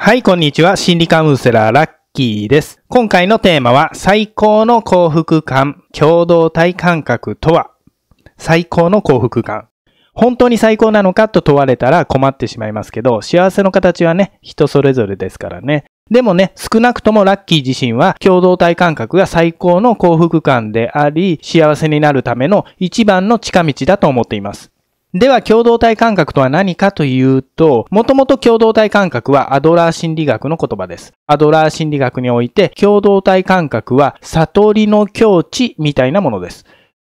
はい、こんにちは。心理カウンセラー、ラッキーです。今回のテーマは、最高の幸福感、共同体感覚とは最高の幸福感。本当に最高なのかと問われたら困ってしまいますけど、幸せの形はね、人それぞれですからね。でもね、少なくともラッキー自身は共同体感覚が最高の幸福感であり、幸せになるための一番の近道だと思っています。では、共同体感覚とは何かというと、もともと共同体感覚はアドラー心理学の言葉です。アドラー心理学において、共同体感覚は悟りの境地みたいなものです。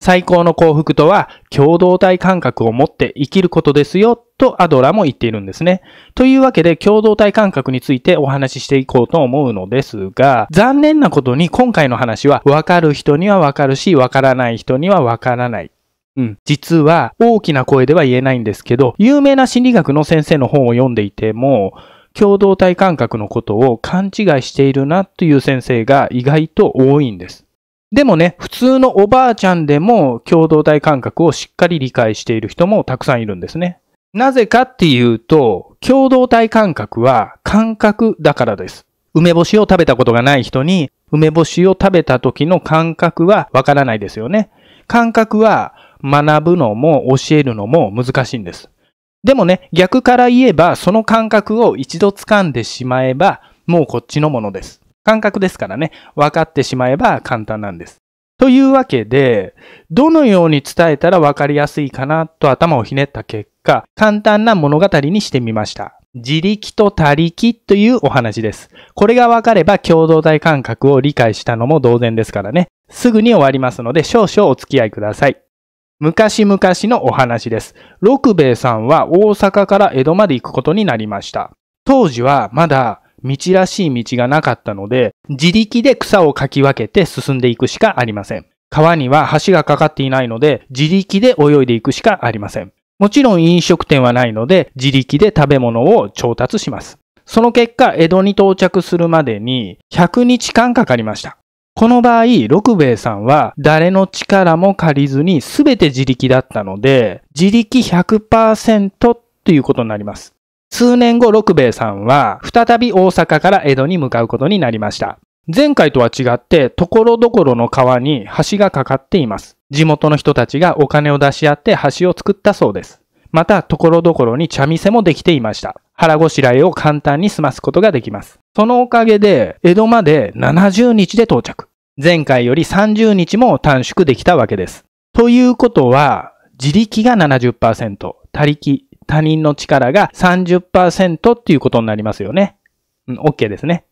最高の幸福とは、共同体感覚を持って生きることですよ、とアドラーも言っているんですね。というわけで、共同体感覚についてお話ししていこうと思うのですが、残念なことに今回の話は、わかる人にはわかるし、わからない人にはわからない。うん。実は大きな声では言えないんですけど、有名な心理学の先生の本を読んでいても、共同体感覚のことを勘違いしているなという先生が意外と多いんです。でもね、普通のおばあちゃんでも共同体感覚をしっかり理解している人もたくさんいるんですね。なぜかっていうと、共同体感覚は感覚だからです。梅干しを食べたことがない人に、梅干しを食べた時の感覚はわからないですよね。感覚は学ぶのも教えるのも難しいんです。でもね、逆から言えば、その感覚を一度掴んでしまえば、もうこっちのものです。感覚ですからね、分かってしまえば簡単なんです。というわけで、どのように伝えたら分かりやすいかなと頭をひねった結果、簡単な物語にしてみました。自力と他力というお話です。これが分かれば共同体感覚を理解したのも同然ですからね。すぐに終わりますので少々お付き合いください。昔々のお話です。六兵衛さんは大阪から江戸まで行くことになりました。当時はまだ道らしい道がなかったので、自力で草をかき分けて進んでいくしかありません。川には橋がかかっていないので、自力で泳いでいくしかありません。もちろん飲食店はないので、自力で食べ物を調達します。その結果、江戸に到着するまでに100日間かかりました。この場合、六兵衛さんは誰の力も借りずに全て自力だったので、自力100%っていうことになります。数年後、六兵衛さんは再び大阪から江戸に向かうことになりました。前回とは違って、ところどころの川に橋がかかっています。地元の人たちがお金を出し合って橋を作ったそうです。また、ところどころに茶店もできていました。腹ごしらえを簡単に済ますことができます。そのおかげで、江戸まで70日で到着。前回より30日も短縮できたわけです。ということは、自力が70%、他力、他人の力が30%っていうことになりますよね。うん、OK ですね。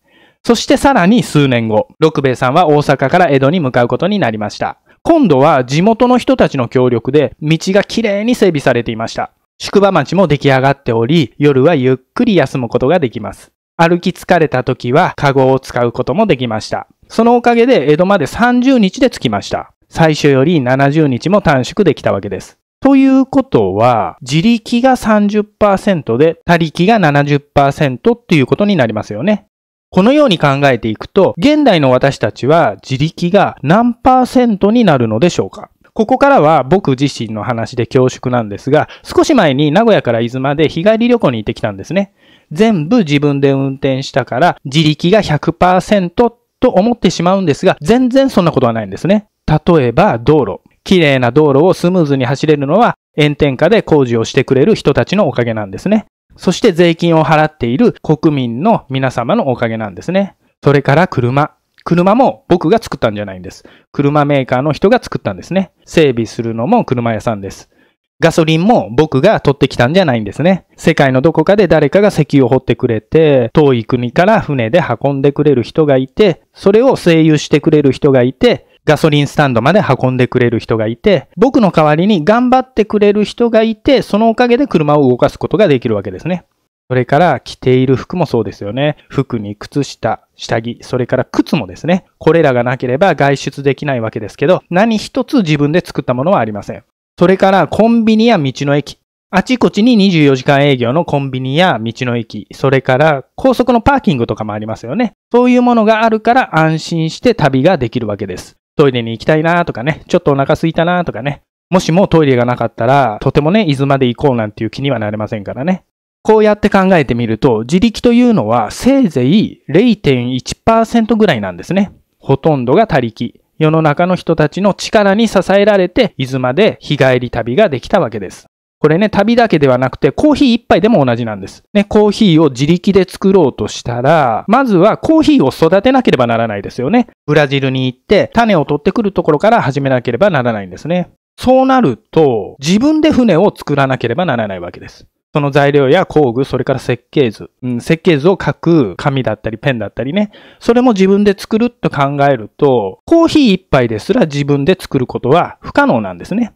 そしてさらに数年後、六兵衛さんは大阪から江戸に向かうことになりました。今度は地元の人たちの協力で道がきれいに整備されていました。宿場町も出来上がっており、夜はゆっくり休むことができます。歩き疲れた時はカゴを使うこともできました。そのおかげで江戸まで30日で着きました。最初より70日も短縮できたわけです。ということは、自力が30%で、他力が70%っていうことになりますよね。このように考えていくと、現代の私たちは自力が何パーセントになるのでしょうかここからは僕自身の話で恐縮なんですが、少し前に名古屋から伊豆まで日帰り旅行に行ってきたんですね。全部自分で運転したから自力が100%っと思ってしまうんですが、全然そんなことはないんですね。例えば道路。綺麗な道路をスムーズに走れるのは炎天下で工事をしてくれる人たちのおかげなんですね。そして税金を払っている国民の皆様のおかげなんですね。それから車。車も僕が作ったんじゃないんです。車メーカーの人が作ったんですね。整備するのも車屋さんです。ガソリンも僕が取ってきたんじゃないんですね。世界のどこかで誰かが石油を掘ってくれて、遠い国から船で運んでくれる人がいて、それを精油してくれる人がいて、ガソリンスタンドまで運んでくれる人がいて、僕の代わりに頑張ってくれる人がいて、そのおかげで車を動かすことができるわけですね。それから着ている服もそうですよね。服に靴下、下着、それから靴もですね。これらがなければ外出できないわけですけど、何一つ自分で作ったものはありません。それからコンビニや道の駅。あちこちに24時間営業のコンビニや道の駅、それから高速のパーキングとかもありますよね。そういうものがあるから安心して旅ができるわけです。トイレに行きたいなとかね、ちょっとお腹すいたなとかね。もしもトイレがなかったら、とてもね、伊豆まで行こうなんていう気にはなれませんからね。こうやって考えてみると、自力というのはせいぜい0.1%ぐらいなんですね。ほとんどが他力。世の中の人たちの力に支えられて、伊豆まで日帰り旅ができたわけです。これね、旅だけではなくて、コーヒー一杯でも同じなんです。ね、コーヒーを自力で作ろうとしたら、まずはコーヒーを育てなければならないですよね。ブラジルに行って、種を取ってくるところから始めなければならないんですね。そうなると、自分で船を作らなければならないわけです。その材料や工具、それから設計図、うん、設計図を書く紙だったりペンだったりね、それも自分で作ると考えると、コーヒー一杯ですら自分で作ることは不可能なんですね。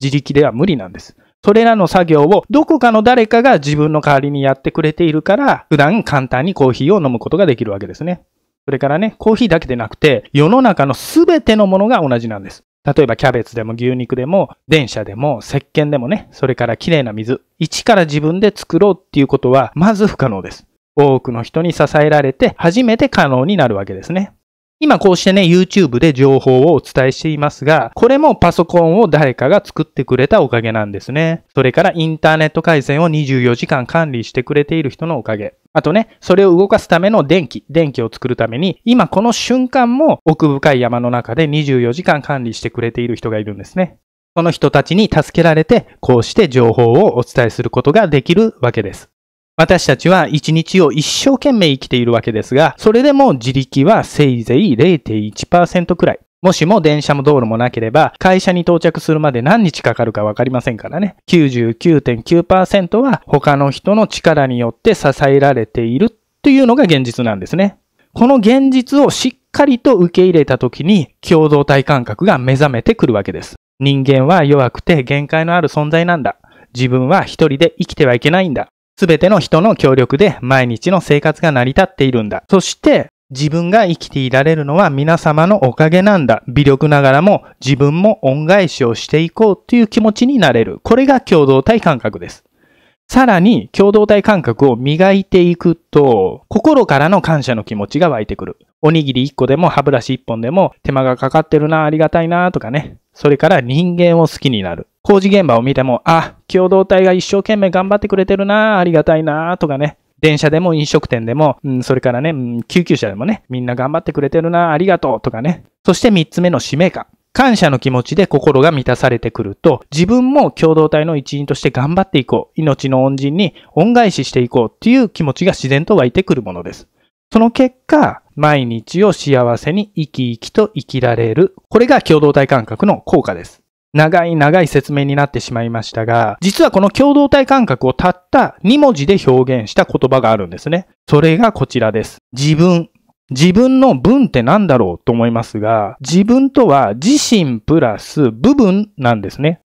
自力では無理なんです。それらの作業をどこかの誰かが自分の代わりにやってくれているから、普段簡単にコーヒーを飲むことができるわけですね。それからね、コーヒーだけでなくて、世の中の全てのものが同じなんです。例えばキャベツでも牛肉でも電車でも石鹸でもね、それから綺麗な水、一から自分で作ろうっていうことはまず不可能です。多くの人に支えられて初めて可能になるわけですね。今こうしてね、YouTube で情報をお伝えしていますが、これもパソコンを誰かが作ってくれたおかげなんですね。それからインターネット回線を24時間管理してくれている人のおかげ。あとね、それを動かすための電気、電気を作るために、今この瞬間も奥深い山の中で24時間管理してくれている人がいるんですね。その人たちに助けられて、こうして情報をお伝えすることができるわけです。私たちは一日を一生懸命生きているわけですが、それでも自力はせいぜい0.1%くらい。もしも電車も道路もなければ、会社に到着するまで何日かかるかわかりませんからね。99.9%は他の人の力によって支えられているというのが現実なんですね。この現実をしっかりと受け入れた時に共同体感覚が目覚めてくるわけです。人間は弱くて限界のある存在なんだ。自分は一人で生きてはいけないんだ。すべての人の協力で毎日の生活が成り立っているんだ。そして自分が生きていられるのは皆様のおかげなんだ。微力ながらも自分も恩返しをしていこうという気持ちになれる。これが共同体感覚です。さらに、共同体感覚を磨いていくと、心からの感謝の気持ちが湧いてくる。おにぎり1個でも歯ブラシ1本でも手間がかかってるな、ありがたいな、とかね。それから人間を好きになる。工事現場を見ても、あ、共同体が一生懸命頑張ってくれてるな、ありがたいな、とかね。電車でも飲食店でも、うん、それからね、うん、救急車でもね、みんな頑張ってくれてるな、ありがとうとかね。そして三つ目の使命感。感謝の気持ちで心が満たされてくると、自分も共同体の一員として頑張っていこう。命の恩人に恩返ししていこうっていう気持ちが自然と湧いてくるものです。その結果、毎日を幸せに生き生きと生きられる。これが共同体感覚の効果です。長い長い説明になってしまいましたが、実はこの共同体感覚をたった2文字で表現した言葉があるんですね。それがこちらです。自分。自分の分って何だろうと思いますが、自分とは自身プラス部分なんですね。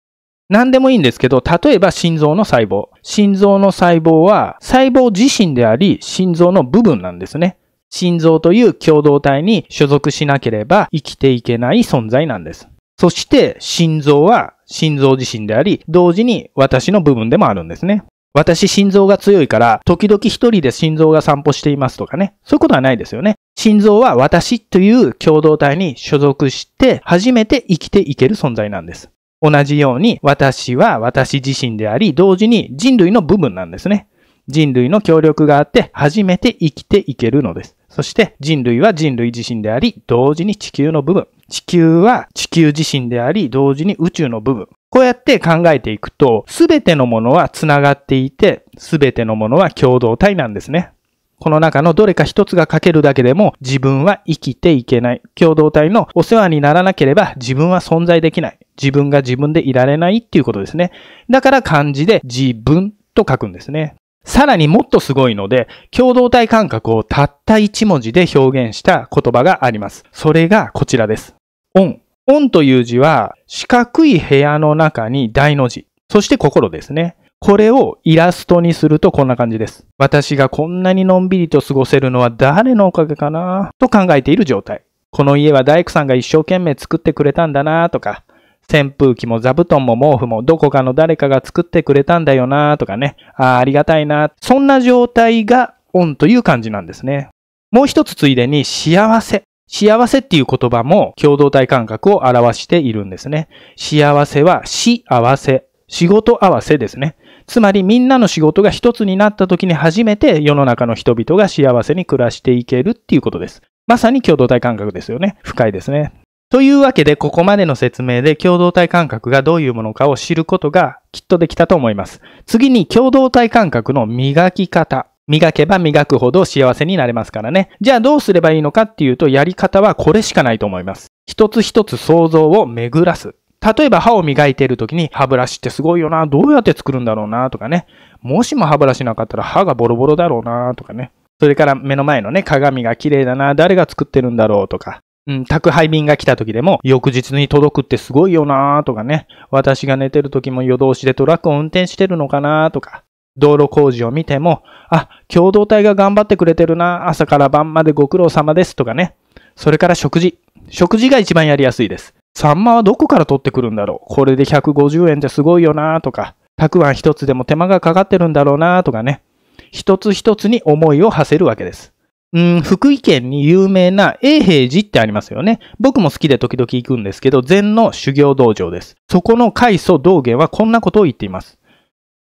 何でもいいんですけど、例えば心臓の細胞。心臓の細胞は細胞自身であり、心臓の部分なんですね。心臓という共同体に所属しなければ生きていけない存在なんです。そして心臓は心臓自身であり、同時に私の部分でもあるんですね。私心臓が強いから、時々一人で心臓が散歩していますとかね。そういうことはないですよね。心臓は私という共同体に所属して、初めて生きていける存在なんです。同じように、私は私自身であり、同時に人類の部分なんですね。人類の協力があって、初めて生きていけるのです。そして、人類は人類自身であり、同時に地球の部分。地球は地球自身であり、同時に宇宙の部分。こうやって考えていくと、すべてのものは繋がっていて、すべてのものは共同体なんですね。この中のどれか一つが欠けるだけでも自分は生きていけない。共同体のお世話にならなければ自分は存在できない。自分が自分でいられないっていうことですね。だから漢字で自分と書くんですね。さらにもっとすごいので、共同体感覚をたった一文字で表現した言葉があります。それがこちらです。オン。オンという字は、四角い部屋の中に大の字。そして心ですね。これをイラストにするとこんな感じです。私がこんなにのんびりと過ごせるのは誰のおかげかなと考えている状態。この家は大工さんが一生懸命作ってくれたんだなとか、扇風機も座布団も毛布もどこかの誰かが作ってくれたんだよなとかね。ああ、ありがたいな。そんな状態がオンという感じなんですね。もう一つついでに幸せ幸せっていう言葉も共同体感覚を表しているんですね。幸せは死合わせ、仕事合わせですね。つまりみんなの仕事が一つになった時に初めて世の中の人々が幸せに暮らしていけるっていうことです。まさに共同体感覚ですよね。深いですね。というわけで、ここまでの説明で共同体感覚がどういうものかを知ることがきっとできたと思います。次に共同体感覚の磨き方磨けば磨くほど幸せになれますからね。じゃあどうすればいいのかっていうと、やり方はこれしかないと思います。一つ一つ想像を巡らす。例えば歯を磨いている時に歯ブラシってすごいよな、どうやって作るんだろうなとかね。もしも歯ブラシなかったら歯がボロボロだろうなとかね。それから目の前のね、鏡が綺麗だな、誰が作ってるんだろうとか。うん、宅配便が来た時でも、翌日に届くってすごいよなとかね。私が寝てる時も夜通しでトラックを運転してるのかなとか。道路工事を見ても、あ、共同体が頑張ってくれてるな、朝から晩までご苦労様ですとかね。それから食事。食事が一番やりやすいです。サンマはどこから取ってくるんだろうこれで150円じゃすごいよなとか、たくあん一つでも手間がかかってるんだろうなとかね。一つ一つに思いを馳せるわけです。うん、福井県に有名な永平寺ってありますよね。僕も好きで時々行くんですけど、禅の修行道場です。そこの開祖道元はこんなことを言っています。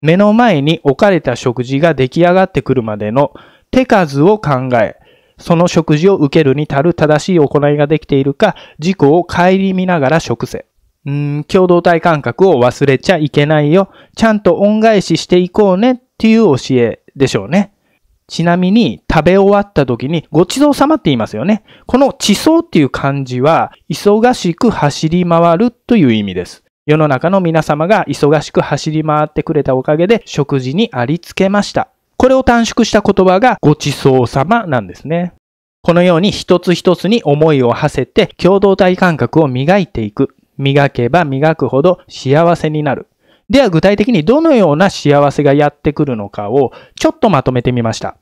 目の前に置かれた食事が出来上がってくるまでの手数を考え、その食事を受けるに足る正しい行いができているか、自己を顧みながら食せ。うん、共同体感覚を忘れちゃいけないよ。ちゃんと恩返ししていこうねっていう教えでしょうね。ちなみに、食べ終わった時に、ごちそうさまって言いますよね。この地層っていう漢字は、忙しく走り回るという意味です。世の中の皆様が忙しく走り回ってくれたおかげで食事にありつけました。これを短縮した言葉がごちそうさまなんですね。このように一つ一つに思いを馳せて共同体感覚を磨いていく。磨けば磨くほど幸せになる。では具体的にどのような幸せがやってくるのかをちょっとまとめてみました。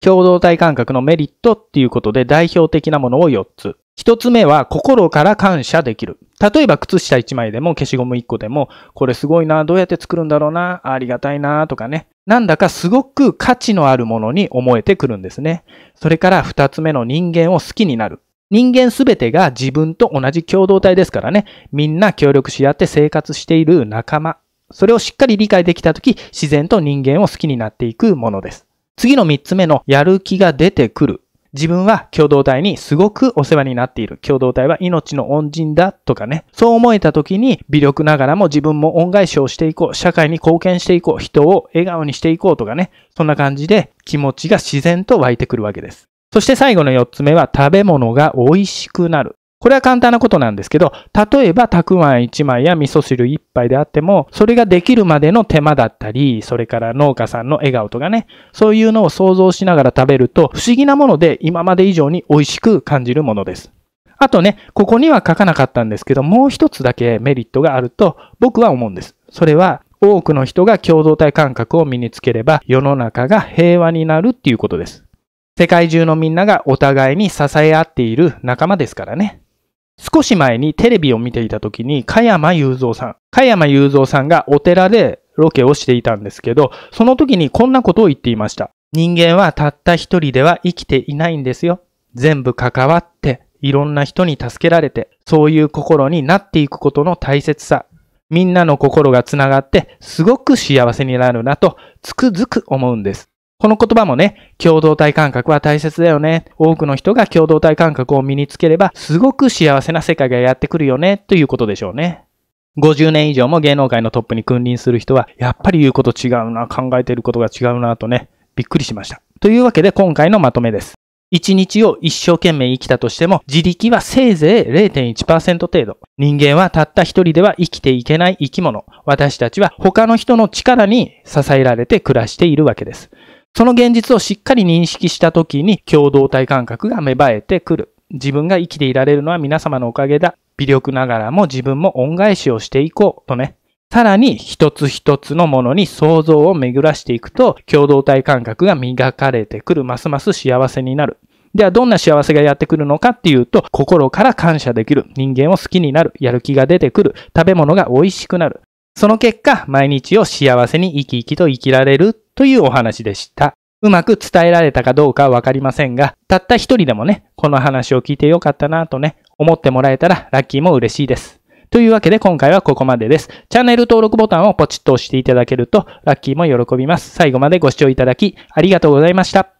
共同体感覚のメリットっていうことで代表的なものを4つ。一つ目は心から感謝できる。例えば靴下一枚でも消しゴム一個でも、これすごいな、どうやって作るんだろうな、ありがたいな、とかね。なんだかすごく価値のあるものに思えてくるんですね。それから二つ目の人間を好きになる。人間すべてが自分と同じ共同体ですからね。みんな協力し合って生活している仲間。それをしっかり理解できたとき、自然と人間を好きになっていくものです。次の三つ目のやる気が出てくる。自分は共同体にすごくお世話になっている。共同体は命の恩人だとかね。そう思えた時に、微力ながらも自分も恩返しをしていこう。社会に貢献していこう。人を笑顔にしていこうとかね。そんな感じで気持ちが自然と湧いてくるわけです。そして最後の4つ目は食べ物が美味しくなる。これは簡単なことなんですけど、例えば、たくあん1枚や味噌汁1杯であっても、それができるまでの手間だったり、それから農家さんの笑顔とかね、そういうのを想像しながら食べると、不思議なもので今まで以上に美味しく感じるものです。あとね、ここには書かなかったんですけど、もう一つだけメリットがあると僕は思うんです。それは、多くの人が共同体感覚を身につければ、世の中が平和になるっていうことです。世界中のみんながお互いに支え合っている仲間ですからね。少し前にテレビを見ていた時に、加山雄三さん。加山雄三さんがお寺でロケをしていたんですけど、その時にこんなことを言っていました。人間はたった一人では生きていないんですよ。全部関わって、いろんな人に助けられて、そういう心になっていくことの大切さ。みんなの心がつながって、すごく幸せになるなと、つくづく思うんです。この言葉もね、共同体感覚は大切だよね。多くの人が共同体感覚を身につければ、すごく幸せな世界がやってくるよね、ということでしょうね。50年以上も芸能界のトップに君臨する人は、やっぱり言うこと違うな、考えていることが違うな、とね、びっくりしました。というわけで今回のまとめです。一日を一生懸命生きたとしても、自力はせいぜい0.1%程度。人間はたった一人では生きていけない生き物。私たちは他の人の力に支えられて暮らしているわけです。その現実をしっかり認識した時に共同体感覚が芽生えてくる。自分が生きていられるのは皆様のおかげだ。微力ながらも自分も恩返しをしていこうとね。さらに一つ一つのものに想像を巡らしていくと共同体感覚が磨かれてくる。ますます幸せになる。ではどんな幸せがやってくるのかっていうと、心から感謝できる。人間を好きになる。やる気が出てくる。食べ物が美味しくなる。その結果、毎日を幸せに生き生きと生きられるというお話でした。うまく伝えられたかどうかわかりませんが、たった一人でもね、この話を聞いてよかったなとね、思ってもらえたらラッキーも嬉しいです。というわけで今回はここまでです。チャンネル登録ボタンをポチッと押していただけるとラッキーも喜びます。最後までご視聴いただきありがとうございました。